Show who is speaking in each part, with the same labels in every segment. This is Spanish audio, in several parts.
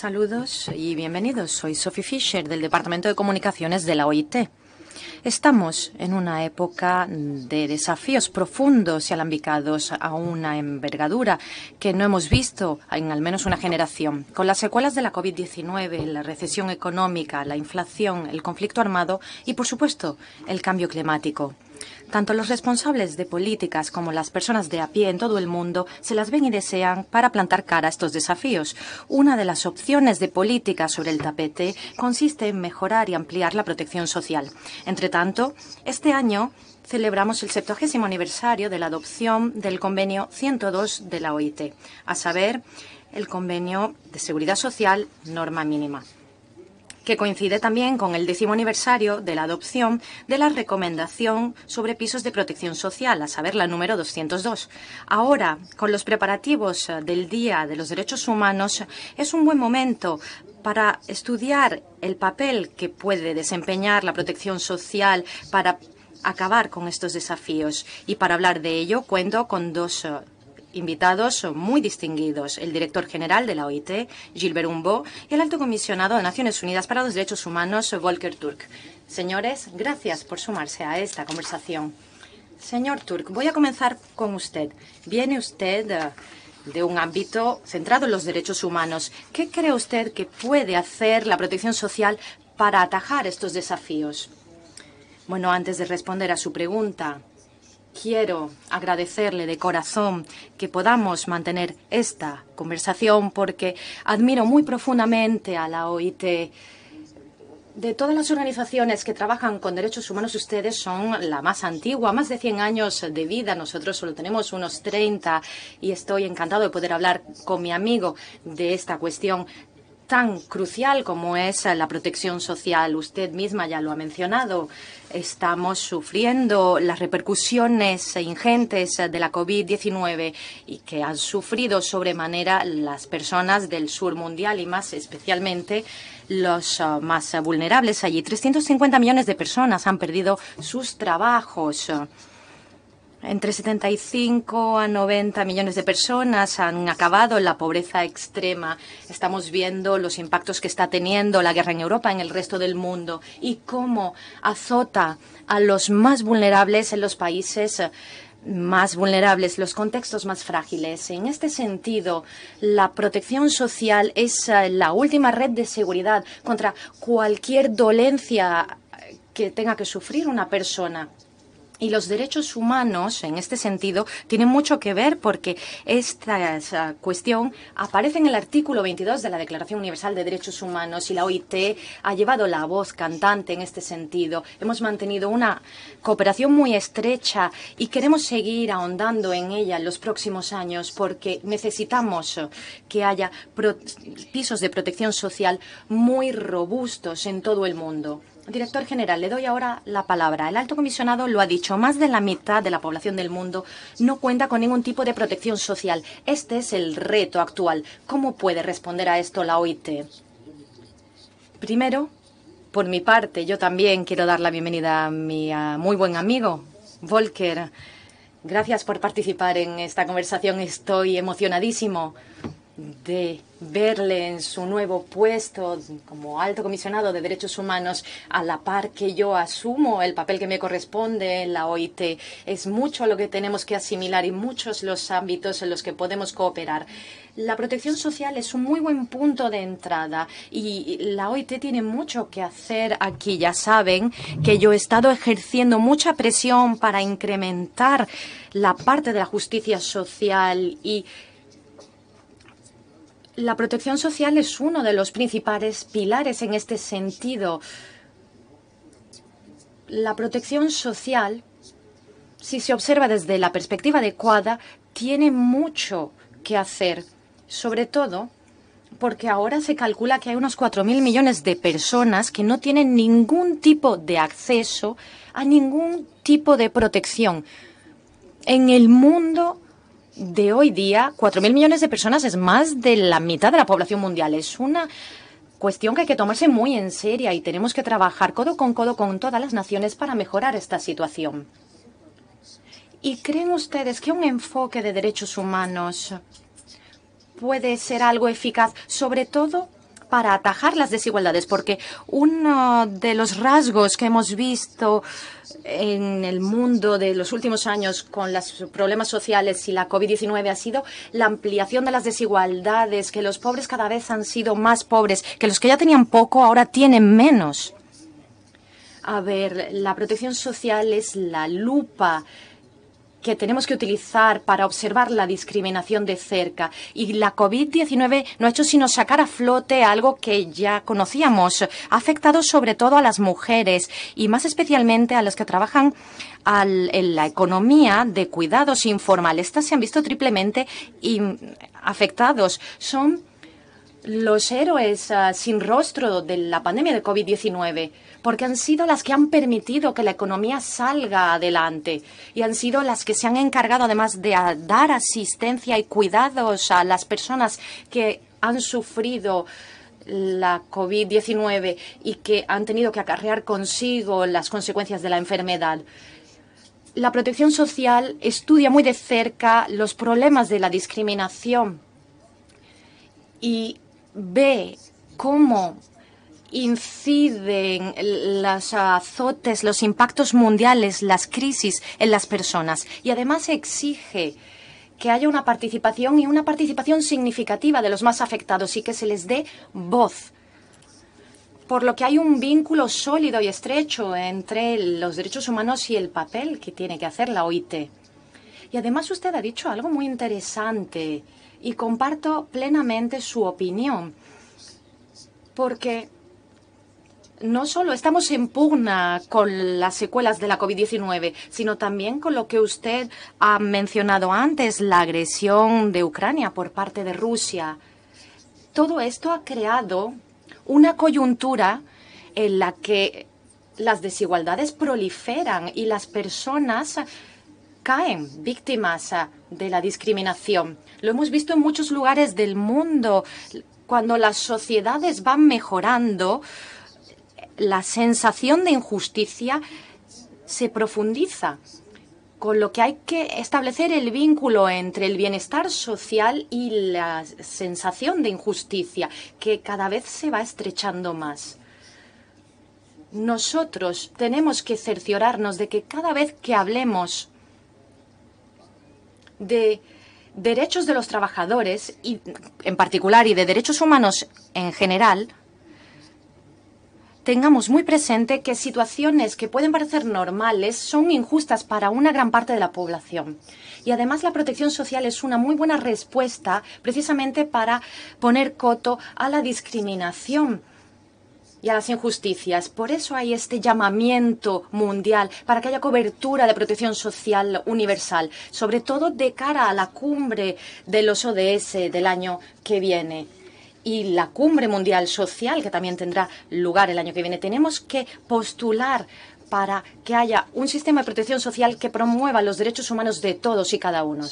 Speaker 1: Saludos y bienvenidos. Soy Sophie Fisher del Departamento de Comunicaciones de la OIT. Estamos en una época de desafíos profundos y alambicados a una envergadura que no hemos visto en al menos una generación. Con las secuelas de la COVID-19, la recesión económica, la inflación, el conflicto armado y, por supuesto, el cambio climático. Tanto los responsables de políticas como las personas de a pie en todo el mundo se las ven y desean para plantar cara a estos desafíos. Una de las opciones de política sobre el tapete consiste en mejorar y ampliar la protección social. Entre tanto, este año celebramos el 70 aniversario de la adopción del convenio 102 de la OIT, a saber, el convenio de seguridad social norma mínima que coincide también con el décimo aniversario de la adopción de la Recomendación sobre Pisos de Protección Social, a saber, la número 202. Ahora, con los preparativos eh, del Día de los Derechos Humanos, es un buen momento para estudiar el papel que puede desempeñar la protección social para acabar con estos desafíos. Y para hablar de ello, cuento con dos eh, invitados muy distinguidos el director general de la OIT, Gilbert Humbo, y el alto comisionado de Naciones Unidas para los Derechos Humanos, Volker Turk. Señores, gracias por sumarse a esta conversación. Señor Turk, voy a comenzar con usted. Viene usted eh, de un ámbito centrado en los derechos humanos. ¿Qué cree usted que puede hacer la protección social para atajar estos desafíos? Bueno, antes de responder a su pregunta, quiero agradecerle de corazón que podamos mantener esta conversación porque admiro muy profundamente a la OIT. De todas las organizaciones que trabajan con derechos humanos, ustedes son la más antigua, más de 100 años de vida. Nosotros solo tenemos unos 30 y estoy encantado de poder hablar con mi amigo de esta cuestión tan crucial como es la protección social. Usted misma ya lo ha mencionado. Estamos sufriendo las repercusiones ingentes de la COVID-19 y que han sufrido sobremanera las personas del sur mundial y más especialmente los ah, más vulnerables allí. 350 millones de personas han perdido sus trabajos. Entre 75 a 90 millones de personas han acabado en la pobreza extrema. Estamos viendo los impactos que está teniendo la guerra en Europa, en el resto del mundo, y cómo azota a los más vulnerables en los países eh, más vulnerables, los contextos más frágiles. En este sentido, la protección social es eh, la última red de seguridad contra cualquier dolencia eh, que tenga que sufrir una persona. Y los derechos humanos, en este sentido, tienen mucho que ver porque esta cuestión aparece en el artículo 22 de la Declaración Universal de Derechos Humanos y la OIT ha llevado la voz cantante en este sentido. Hemos mantenido una cooperación muy estrecha y queremos seguir ahondando en ella en los próximos años porque necesitamos que haya pisos de protección social muy robustos en todo el mundo. Director General, le doy ahora la palabra. El alto comisionado lo ha dicho, más de la mitad de la población del mundo no cuenta con ningún tipo de protección social. Este es el reto actual. ¿Cómo puede responder a esto la OIT? Primero, por mi parte, yo también quiero dar la bienvenida a mi muy buen amigo, Volker. Gracias por participar en esta conversación. Estoy emocionadísimo de verle en su nuevo puesto como alto comisionado de derechos humanos a la par que yo asumo el papel que me corresponde en la OIT. Es mucho lo que tenemos que asimilar y muchos los ámbitos en los que podemos cooperar. La protección social es un muy buen punto de entrada y la OIT tiene mucho que hacer aquí. Ya saben que yo he estado ejerciendo mucha presión para incrementar la parte de la justicia social y la protección social es uno de los principales pilares en este sentido. La protección social, si se observa desde la perspectiva adecuada, tiene mucho que hacer, sobre todo porque ahora se calcula que hay unos 4.000 millones de personas que no tienen ningún tipo de acceso a ningún tipo de protección. En el mundo de hoy día, 4.000 millones de personas es más de la mitad de la población mundial. Es una cuestión que hay que tomarse muy en serio y tenemos que trabajar codo con codo con todas las naciones para mejorar esta situación. ¿Y creen ustedes que un enfoque de derechos humanos puede ser algo eficaz, sobre todo para atajar las desigualdades, porque uno de los rasgos que hemos visto en el mundo de los últimos años con los problemas sociales y la COVID-19 ha sido la ampliación de las desigualdades, que los pobres cada vez han sido más pobres, que los que ya tenían poco ahora tienen menos. A ver, la protección social es la lupa que tenemos que utilizar para observar la discriminación de cerca. Y la COVID-19 no ha hecho sino sacar a flote algo que ya conocíamos. Ha afectado sobre todo a las mujeres y más especialmente a los que trabajan en la economía de cuidados informales. Estas se han visto triplemente afectados. Son los héroes ah, sin rostro de la pandemia de COVID-19, porque han sido las que han permitido que la economía salga adelante y han sido las que se han encargado además de ah, dar asistencia y cuidados a las personas que han sufrido la COVID-19 y que han tenido que acarrear consigo las consecuencias de la enfermedad la protección social estudia muy de cerca los problemas de la discriminación y ve cómo inciden los azotes, los impactos mundiales, las crisis en las personas. Y además exige que haya una participación y una participación significativa de los más afectados y que se les dé voz. Por lo que hay un vínculo sólido y estrecho entre los derechos humanos y el papel que tiene que hacer la OIT. Y además usted ha dicho algo muy interesante y comparto plenamente su opinión, porque no solo estamos en pugna con las secuelas de la COVID-19, sino también con lo que usted ha mencionado antes, la agresión de Ucrania por parte de Rusia. Todo esto ha creado una coyuntura en la que las desigualdades proliferan y las personas caen víctimas de la discriminación. Lo hemos visto en muchos lugares del mundo. Cuando las sociedades van mejorando, la sensación de injusticia se profundiza, con lo que hay que establecer el vínculo entre el bienestar social y la sensación de injusticia, que cada vez se va estrechando más. Nosotros tenemos que cerciorarnos de que cada vez que hablemos de derechos de los trabajadores y, en particular y de derechos humanos en general, tengamos muy presente que situaciones que pueden parecer normales son injustas para una gran parte de la población. Y además la protección social es una muy buena respuesta precisamente para poner coto a la discriminación y a las injusticias. Por eso hay este llamamiento mundial para que haya cobertura de protección social universal, sobre todo de cara a la cumbre de los ODS del año que viene y la cumbre mundial social que también tendrá lugar el año que viene. Tenemos que postular para que haya un sistema de protección social que promueva los derechos humanos de todos y cada uno.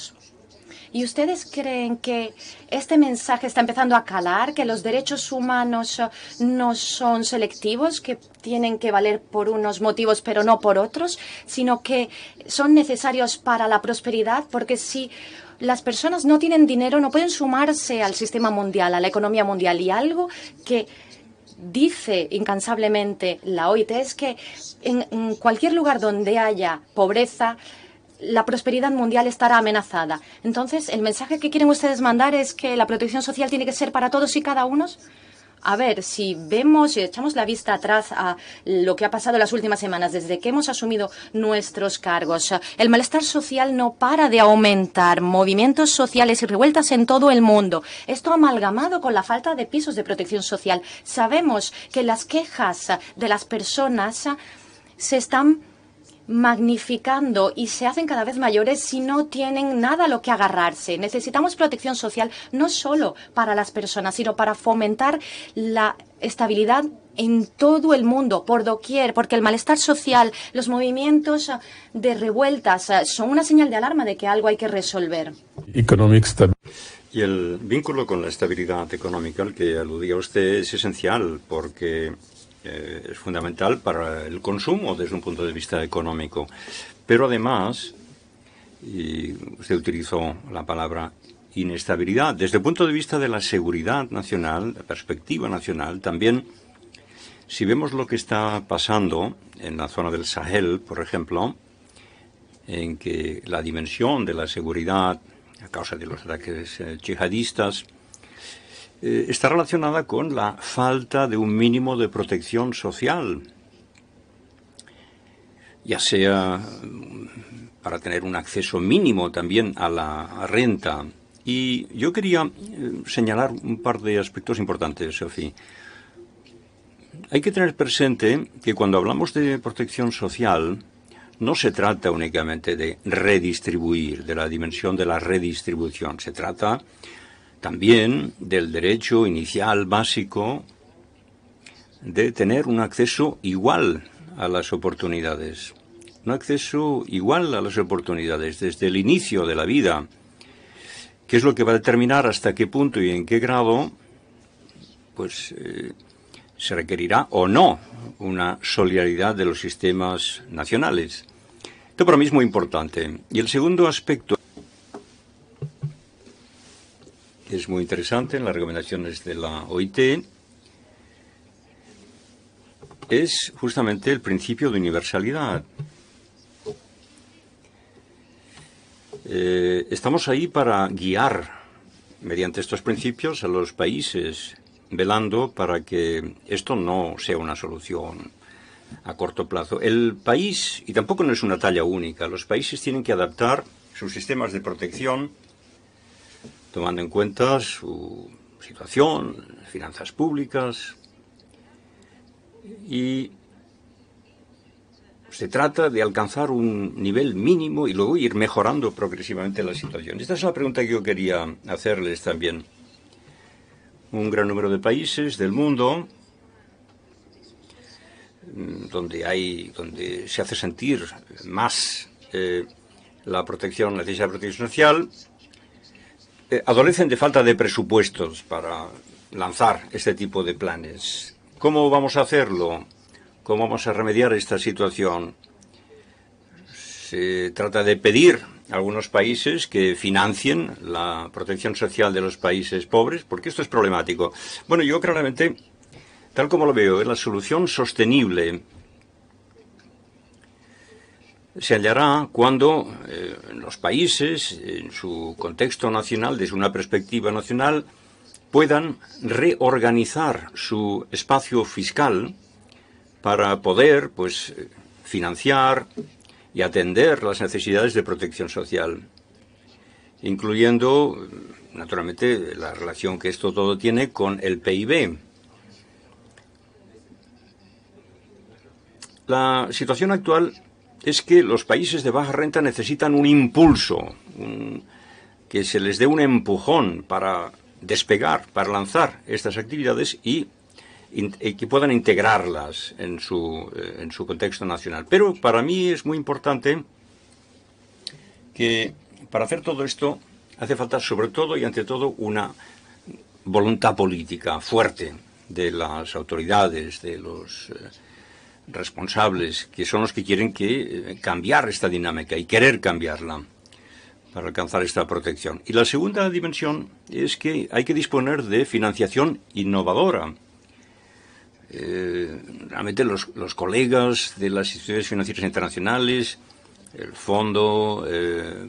Speaker 1: ¿Y ustedes creen que este mensaje está empezando a calar, que los derechos humanos eh, no son selectivos, que tienen que valer por unos motivos pero no por otros, sino que son necesarios para la prosperidad? Porque si las personas no tienen dinero, no pueden sumarse al sistema mundial, a la economía mundial. Y algo que dice incansablemente la OIT es que en cualquier lugar donde haya pobreza, la prosperidad mundial estará amenazada. Entonces, ¿el mensaje que quieren ustedes mandar es que la protección social tiene que ser para todos y cada uno? A ver, si vemos y echamos la vista atrás a lo que ha pasado las últimas semanas, desde que hemos asumido nuestros cargos, el malestar social no para de aumentar, movimientos sociales y revueltas en todo el mundo. Esto amalgamado con la falta de pisos de protección social. Sabemos que las quejas de las personas se están magnificando y se hacen cada vez mayores si no tienen nada a lo que agarrarse. Necesitamos protección social no solo para las personas, sino para fomentar la estabilidad en todo el mundo, por doquier, porque el malestar social, los movimientos ah, de revueltas ah, son una señal de alarma de que algo hay que resolver.
Speaker 2: Y el vínculo con la estabilidad económica al que aludía usted es esencial, porque eh, es fundamental para el consumo desde un punto de vista económico. Pero además, y usted utilizó la palabra inestabilidad, desde el punto de vista de la seguridad nacional, la perspectiva nacional, también si vemos lo que está pasando en la zona del Sahel, por ejemplo, en que la dimensión de la seguridad a causa de los ataques eh, yihadistas eh, está relacionada con la falta de un mínimo de protección social, ya sea mm, para tener un acceso mínimo también a la renta. Y yo quería eh, señalar un par de aspectos importantes, Sofi. Hay que tener presente que cuando hablamos de protección social, no se trata únicamente de redistribuir, de la dimensión de la redistribución, se trata también del derecho inicial básico de tener un acceso igual a las oportunidades. Un acceso igual a las oportunidades desde el inicio de la vida, que es lo que va a determinar hasta qué punto y en qué grado pues eh, se requerirá o no una solidaridad de los sistemas nacionales. Esto para mí es muy importante. Y el segundo aspecto es muy interesante en las recomendaciones de la OIT es justamente el principio de universalidad. Eh, estamos ahí para guiar mediante estos principios a los países, velando para que esto no sea una solución a corto plazo. El país, y tampoco no es una talla única, los países tienen que adaptar sus sistemas de protección tomando en cuenta su situación, finanzas públicas, y se trata de alcanzar un nivel mínimo y luego ir mejorando progresivamente la situación. Esta es la pregunta que yo quería hacerles también. Un gran número de países del mundo mm, donde hay donde se hace sentir más eh, la protección, la necesidad de protección social, eh, adolecen de falta de presupuestos para lanzar este tipo de planes. ¿Cómo vamos a hacerlo? ¿Cómo vamos a remediar esta situación? Se trata de pedir a algunos países que financien la protección social de los países pobres, porque esto es problemático. Bueno, yo claramente, tal como lo veo, es la solución sostenible se hallará cuando eh, los países, en su contexto nacional, desde una perspectiva nacional, puedan reorganizar su espacio fiscal para poder pues, financiar y atender las necesidades de protección social, incluyendo, naturalmente, la relación que esto todo tiene con el PIB. La situación actual es que los países de baja renta necesitan un impulso, que se les dé un empujón para despegar, para lanzar estas actividades y, que puedan integrarlas en su, eh, en su contexto nacional. Pero para mí es muy importante que para hacer todo esto hace falta sobre todo y ante todo una voluntad política fuerte de las autoridades, de los eh, responsables, que son los que quieren que eh, cambiar esta dinámica y querer cambiarla para alcanzar esta protección. Y la segunda dimensión es que hay que disponer de financiación innovadora. Eh, realmente los, colegas de las instituciones financieras internacionales, el fondo, eh,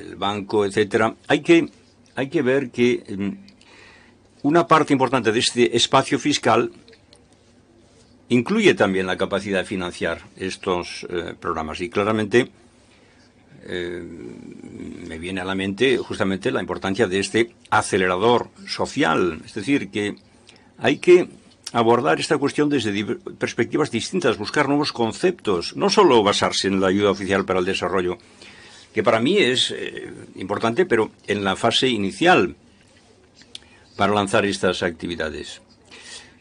Speaker 2: el banco, etcétera, hay que, hay que ver que mm, una parte importante de este espacio fiscal incluye también la capacidad de financiar estos eh, programas. Y claramente eh, me viene a la mente justamente la importancia de este acelerador social. Es decir, que hay que abordar esta cuestión desde perspectivas distintas, buscar nuevos conceptos, no solo basarse en la ayuda oficial para el desarrollo, que para mí es eh, importante, pero en la fase inicial para lanzar estas actividades.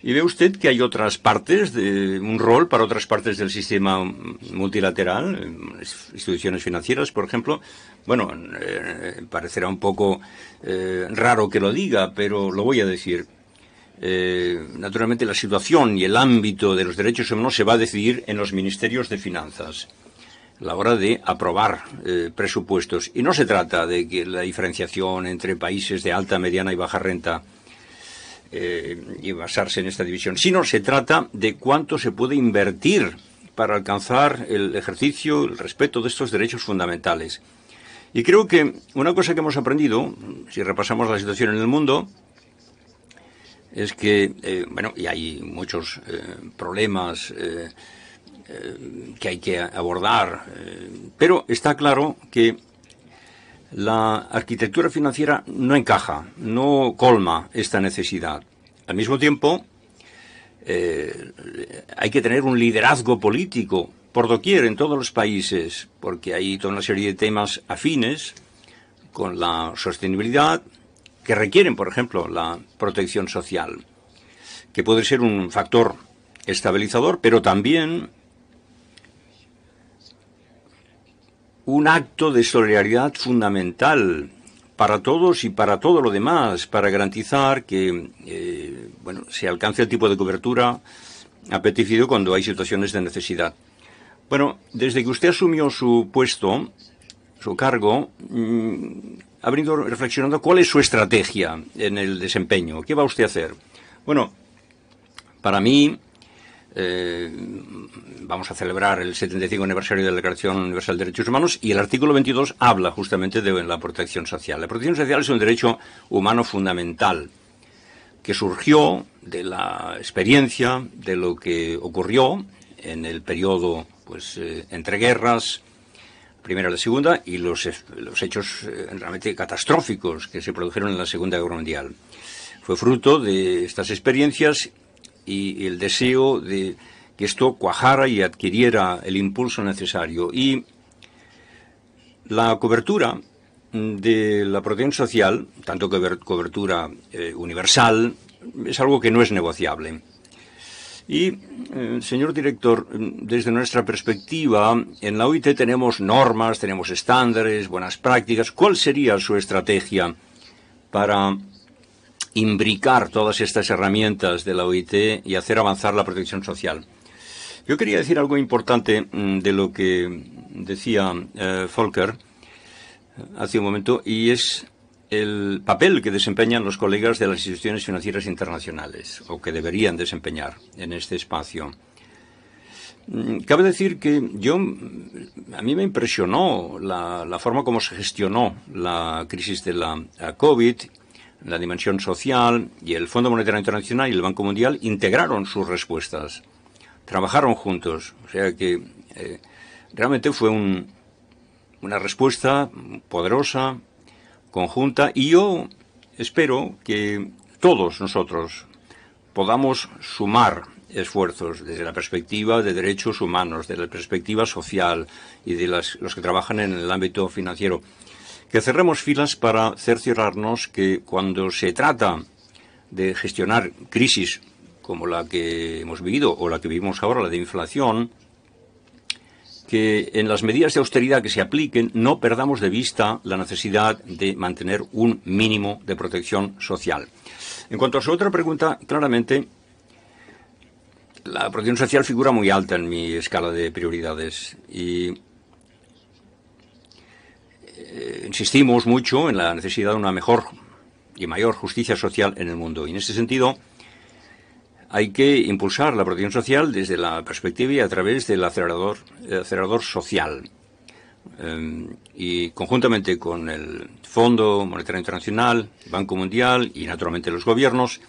Speaker 2: Y ve usted que hay otras partes, de, un rol para otras partes del sistema multilateral, instituciones financieras, por ejemplo. Bueno, eh, parecerá un poco eh, raro que lo diga, pero lo voy a decir. Eh, naturalmente, la situación y el ámbito de los derechos humanos se va a decidir en los ministerios de finanzas a la hora de aprobar presupuestos. Y no se trata de que la diferenciación entre países de alta, mediana y baja renta eh, y basarse en esta división, sino se trata de cuánto se puede invertir para alcanzar el ejercicio, el respeto de estos derechos fundamentales. Y creo que una cosa que hemos aprendido, si repasamos la situación en el mundo, es que, eh, bueno, y hay muchos eh, problemas que hay que abordar, pero está claro que la arquitectura financiera no encaja, no colma esta necesidad. Al mismo tiempo, eh, hay que tener un liderazgo político por doquier en todos los países, porque hay toda una serie de temas afines con la sostenibilidad que requieren, por ejemplo, la protección social, que puede ser un factor estabilizador, pero también un acto de solidaridad fundamental para todos y para todo lo demás, para garantizar que eh, bueno, se alcance el tipo de cobertura apetecido cuando hay situaciones de necesidad. Bueno, desde que usted asumió su puesto, su cargo, mm, ha venido reflexionando cuál es su estrategia en el desempeño, qué va usted a hacer. Bueno, para mí eh, vamos a celebrar el 75 aniversario de la Declaración Universal de Derechos Humanos y el artículo 22 habla justamente de la protección social. La protección social es un derecho humano fundamental que surgió de la experiencia de lo que ocurrió en el periodo pues, eh, entre guerras, primera y la segunda, y los, los hechos eh, realmente catastróficos que se produjeron en la Segunda Guerra Mundial. Fue fruto de estas experiencias y el deseo de que esto cuajara y adquiriera el impulso necesario. Y la cobertura mm, de la protección social, tanto que cobertura eh, universal, es algo que no es negociable. Y, eh, señor director, mm, desde nuestra perspectiva, en la OIT tenemos normas, tenemos estándares, buenas prácticas. ¿Cuál sería su estrategia para imbricar todas estas herramientas de la OIT y hacer avanzar la protección social. Yo quería decir algo importante mm, de lo que decía eh, Volker eh, hace un momento y es el papel que desempeñan los colegas de las instituciones financieras internacionales o que deberían desempeñar en este espacio. Mm, cabe decir que yo, mm, a mí me impresionó la, la forma como se gestionó la crisis de la eh, COVID la dimensión social y el Fondo Monetario Internacional y el Banco Mundial integraron sus respuestas, trabajaron juntos, o sea que eh, realmente fue una respuesta poderosa, conjunta y yo espero que todos nosotros podamos sumar esfuerzos desde la perspectiva de derechos humanos, desde la perspectiva social y de los que trabajan en el ámbito financiero que cerremos filas para cerciorarnos que cuando se trata de gestionar crisis como la que hemos vivido o la que vivimos ahora, la de inflación, que en las medidas de austeridad que se apliquen no perdamos de vista la necesidad de mantener un mínimo de protección social. En cuanto a su otra pregunta, claramente la protección social figura muy alta en mi escala de prioridades y eh, insistimos mucho en la necesidad de una mejor y mayor justicia social en el mundo. Y en este sentido, hay que impulsar la protección social desde la perspectiva y a través del acelerador, acelerador social. Eh, y conjuntamente con el Fondo Monetario Internacional, Banco Mundial y naturalmente los gobiernos,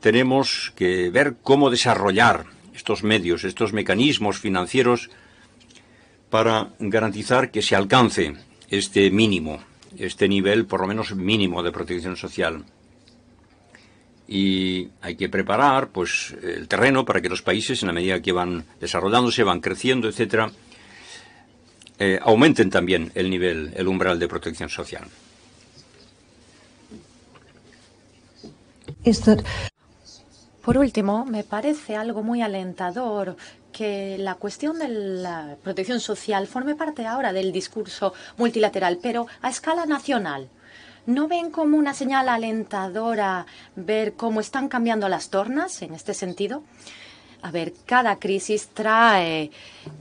Speaker 2: tenemos que ver cómo desarrollar estos medios, estos mecanismos financieros para garantizar que se alcance este mínimo, este nivel por lo menos mínimo de protección social. Y hay que preparar pues el terreno para que los países, en la medida que van desarrollándose, van creciendo, etcétera, eh, aumenten también el nivel, el umbral de protección social.
Speaker 1: Por último, me parece algo muy alentador que la cuestión de la protección social forme parte ahora del discurso multilateral, pero a escala nacional. ¿No ven como una señal alentadora ver cómo están cambiando las tornas en este sentido? A ver, cada crisis trae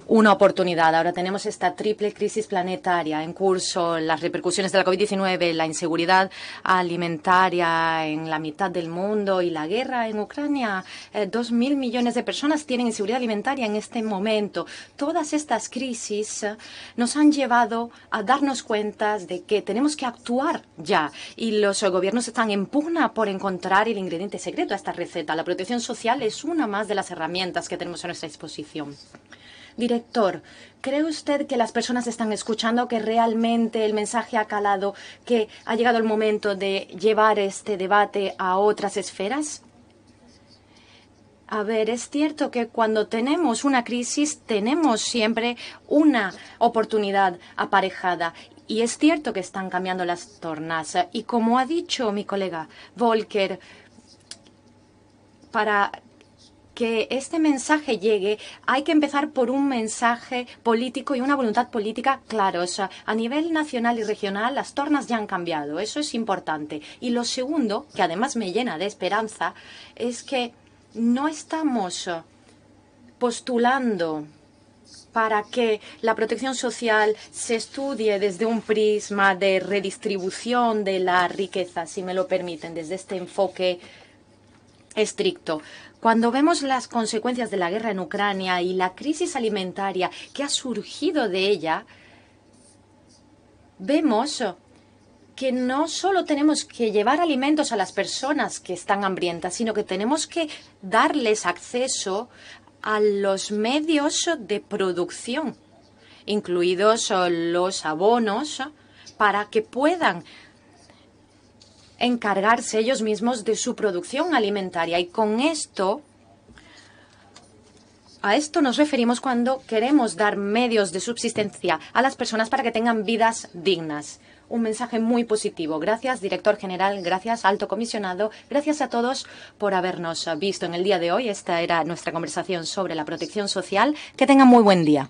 Speaker 1: una oportunidad. Ahora tenemos esta triple crisis planetaria en curso, las repercusiones de la COVID-19, la inseguridad alimentaria en la mitad del mundo y la guerra en Ucrania. Eh, dos mil millones de personas tienen inseguridad alimentaria en este momento. Todas estas crisis eh, nos han llevado a darnos cuenta de que tenemos que actuar ya y los gobiernos están en pugna por encontrar el ingrediente secreto a esta receta. La protección social es una más de las herramientas que tenemos a nuestra disposición. Director, ¿cree usted que las personas están escuchando, que realmente el mensaje ha calado, que ha llegado el momento de llevar este debate a otras esferas? A ver, es cierto que cuando tenemos una crisis tenemos siempre una oportunidad aparejada. Y es cierto que están cambiando las tornas. Y como ha dicho mi colega Volker, para que este mensaje llegue, hay que empezar por un mensaje político y una voluntad política claros. a nivel nacional y regional, las tornas ya han cambiado. Eso es importante. Y lo segundo, que además me llena de esperanza, es que no estamos postulando para que la protección social se estudie desde un prisma de redistribución de la riqueza, si me lo permiten, desde este enfoque estricto. Cuando vemos las consecuencias de la guerra en Ucrania y la crisis alimentaria que ha surgido de ella, vemos que no solo tenemos que llevar alimentos a las personas que están hambrientas, sino que tenemos que darles acceso a los medios de producción, incluidos los abonos, para que puedan encargarse ellos mismos de su producción alimentaria. Y con esto, a esto nos referimos cuando queremos dar medios de subsistencia a las personas para que tengan vidas dignas. Un mensaje muy positivo. Gracias, director general, gracias, alto comisionado, gracias a todos por habernos visto en el día de hoy. Esta era nuestra conversación sobre la protección social. Que tengan muy buen día.